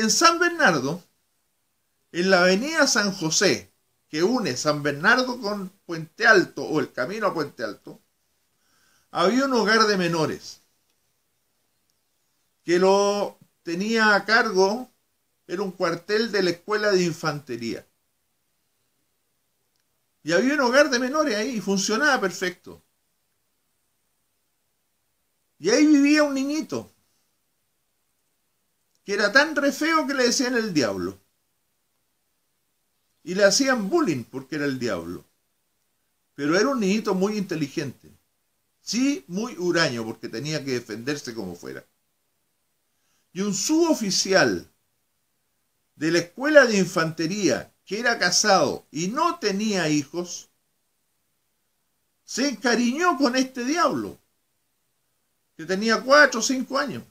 En San Bernardo, en la avenida San José, que une San Bernardo con Puente Alto o el camino a Puente Alto, había un hogar de menores que lo tenía a cargo, era un cuartel de la escuela de infantería. Y había un hogar de menores ahí y funcionaba perfecto. Y ahí vivía un niñito que era tan re feo que le decían el diablo. Y le hacían bullying porque era el diablo. Pero era un niñito muy inteligente. Sí, muy huraño porque tenía que defenderse como fuera. Y un suboficial de la escuela de infantería que era casado y no tenía hijos, se encariñó con este diablo, que tenía cuatro o cinco años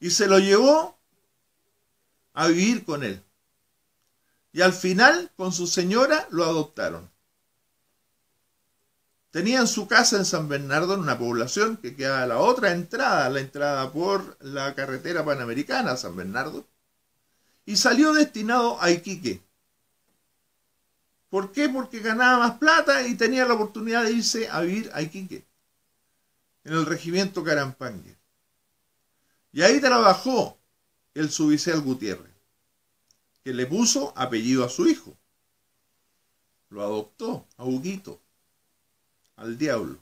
y se lo llevó a vivir con él. Y al final, con su señora, lo adoptaron. Tenían su casa en San Bernardo, en una población que queda a la otra entrada, la entrada por la carretera panamericana San Bernardo, y salió destinado a Iquique. ¿Por qué? Porque ganaba más plata y tenía la oportunidad de irse a vivir a Iquique, en el regimiento Carampangue. Y ahí trabajó el Subicel Gutiérrez, que le puso apellido a su hijo. Lo adoptó a Huguito, al diablo.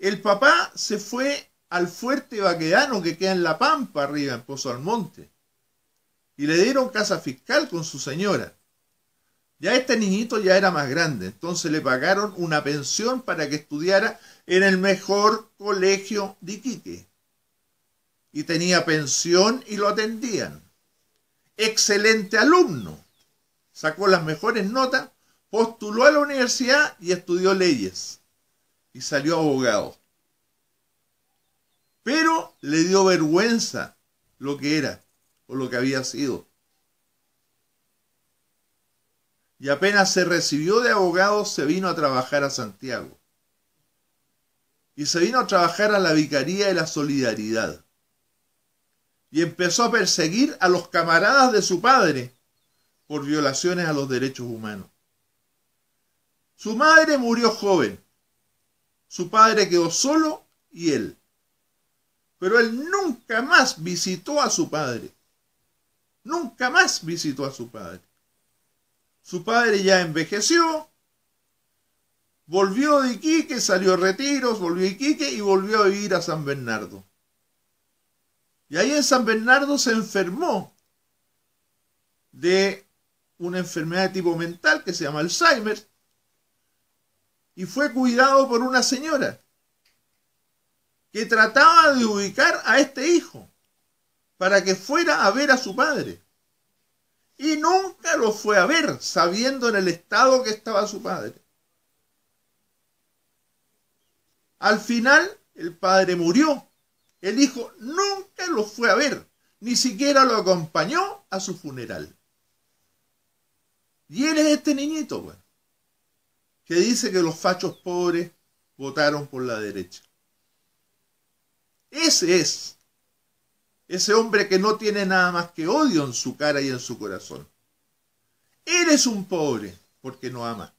El papá se fue al fuerte vaquedano que queda en La Pampa, arriba, en Pozo Monte. Y le dieron casa fiscal con su señora. Ya este niñito ya era más grande, entonces le pagaron una pensión para que estudiara en el mejor colegio de Iquique y tenía pensión y lo atendían. Excelente alumno. Sacó las mejores notas, postuló a la universidad y estudió leyes. Y salió abogado. Pero le dio vergüenza lo que era o lo que había sido. Y apenas se recibió de abogado se vino a trabajar a Santiago. Y se vino a trabajar a la Vicaría de la Solidaridad y empezó a perseguir a los camaradas de su padre por violaciones a los derechos humanos. Su madre murió joven, su padre quedó solo y él. Pero él nunca más visitó a su padre. Nunca más visitó a su padre. Su padre ya envejeció, volvió de Iquique, salió a retiros, volvió a Iquique y volvió a vivir a San Bernardo. Y ahí en San Bernardo se enfermó de una enfermedad de tipo mental que se llama Alzheimer y fue cuidado por una señora que trataba de ubicar a este hijo para que fuera a ver a su padre. Y nunca lo fue a ver, sabiendo en el estado que estaba su padre. Al final, el padre murió el hijo nunca lo fue a ver, ni siquiera lo acompañó a su funeral. Y él es este niñito, bueno, pues, que dice que los fachos pobres votaron por la derecha. Ese es ese hombre que no tiene nada más que odio en su cara y en su corazón. Eres un pobre porque no amas.